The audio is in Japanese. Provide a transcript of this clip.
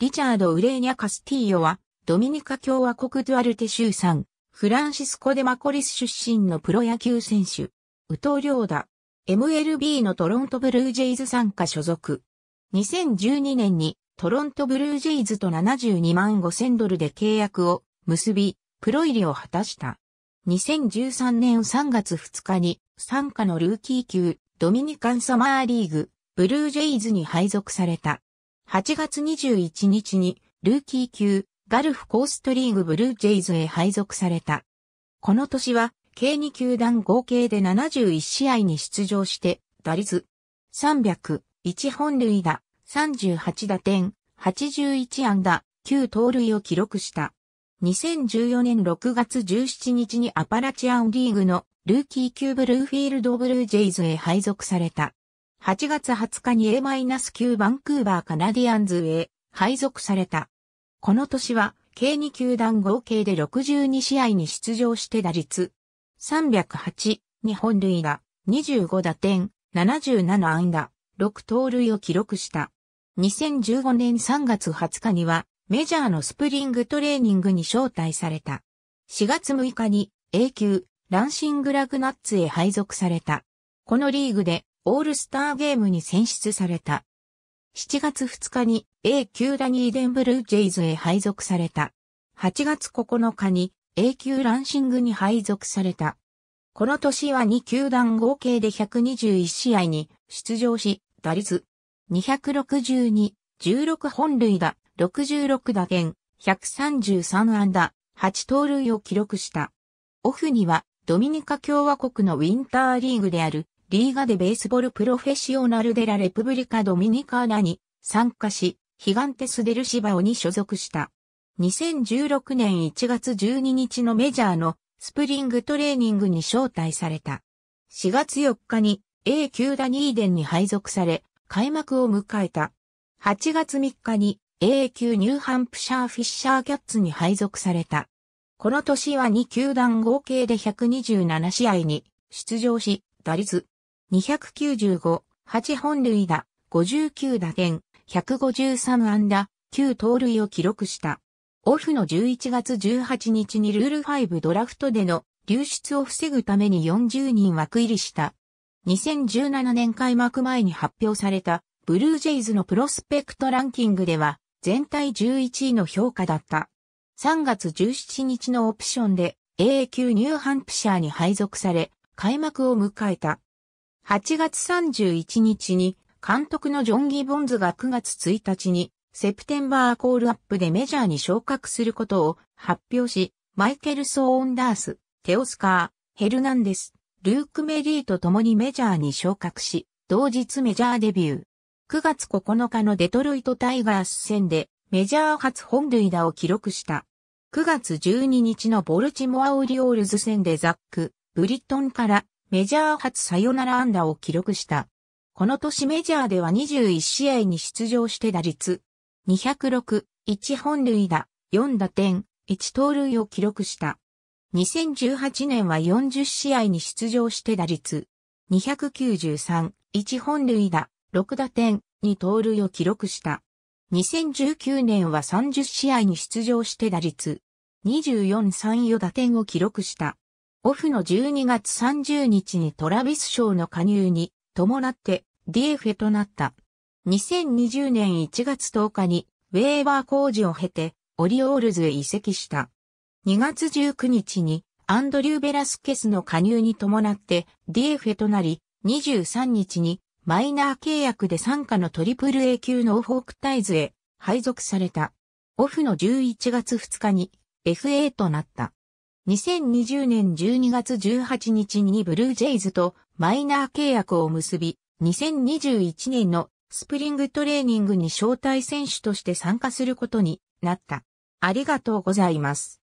リチャード・ウレーニャ・カスティーヨは、ドミニカ共和国ドゥアルテ州産、フランシスコ・デ・マコリス出身のプロ野球選手、ウトリョーダ、MLB のトロントブルージェイズ参加所属。2012年にトロントブルージェイズと72万5千ドルで契約を結び、プロ入りを果たした。2013年3月2日に、参加のルーキー級、ドミニカンサマーリーグ、ブルージェイズに配属された。8月21日にルーキー級ガルフコーストリーグブルージェイズへ配属された。この年は計2球団合計で71試合に出場して打率3 0 1本塁打、38打点、81安打、9盗塁を記録した。2014年6月17日にアパラチアンリーグのルーキー級ブルーフィールドブルージェイズへ配属された。8月20日に A-9 バンクーバーカナディアンズへ配属された。この年は、計2球団合計で62試合に出場して打率308日本塁打25打点77安打6盗塁を記録した。2015年3月20日にはメジャーのスプリングトレーニングに招待された。4月6日に A 級ランシングラグナッツへ配属された。このリーグでオールスターゲームに選出された。7月2日に A 級ラニーデンブルージェイズへ配属された。8月9日に A 級ランシングに配属された。この年は2球団合計で121試合に出場し、打率262、16本塁打、66打点、133安打、8盗塁を記録した。オフにはドミニカ共和国のウィンターリーグであるリーガでベースボールプロフェッショナルデラレプブリカドミニカーナに参加し、ヒガンテスデルシバオに所属した。2016年1月12日のメジャーのスプリングトレーニングに招待された。4月4日に A 級ダニーデンに配属され、開幕を迎えた。8月3日に A 級ニューハンプシャーフィッシャーキャッツに配属された。この年は2球団合計で127試合に出場し、打率295、8本塁打、59打点、153安打、9盗塁を記録した。オフの11月18日にルール5ドラフトでの流出を防ぐために40人枠入りした。2017年開幕前に発表されたブルージェイズのプロスペクトランキングでは全体11位の評価だった。3月17日のオプションで AA 級ニューハンプシャーに配属され開幕を迎えた。8月31日に監督のジョン・ギボンズが9月1日にセプテンバーコールアップでメジャーに昇格することを発表し、マイケル・ソーオンダース、テオスカー、ヘルナンデス、ルーク・メリーと共にメジャーに昇格し、同日メジャーデビュー。9月9日のデトロイト・タイガース戦でメジャー初本塁打を記録した。9月12日のボルチモア・オリオールズ戦でザック、ブリトンからメジャー初サヨナラ安打を記録した。この年メジャーでは21試合に出場して打率206、1本塁打、4打点、1盗塁を記録した。2018年は40試合に出場して打率293、1本塁打、6打点、2盗塁を記録した。2019年は30試合に出場して打率24、34打点を記録した。オフの12月30日にトラビス賞の加入に伴ってディエフェとなった。2020年1月10日にウェーバー工事を経てオリオールズへ移籍した。2月19日にアンドリュー・ベラスケスの加入に伴ってディエフェとなり、23日にマイナー契約で参加のトリプル A 級のオフォークタイズへ配属された。オフの11月2日に FA となった。2020年12月18日にブルージェイズとマイナー契約を結び、2021年のスプリングトレーニングに招待選手として参加することになった。ありがとうございます。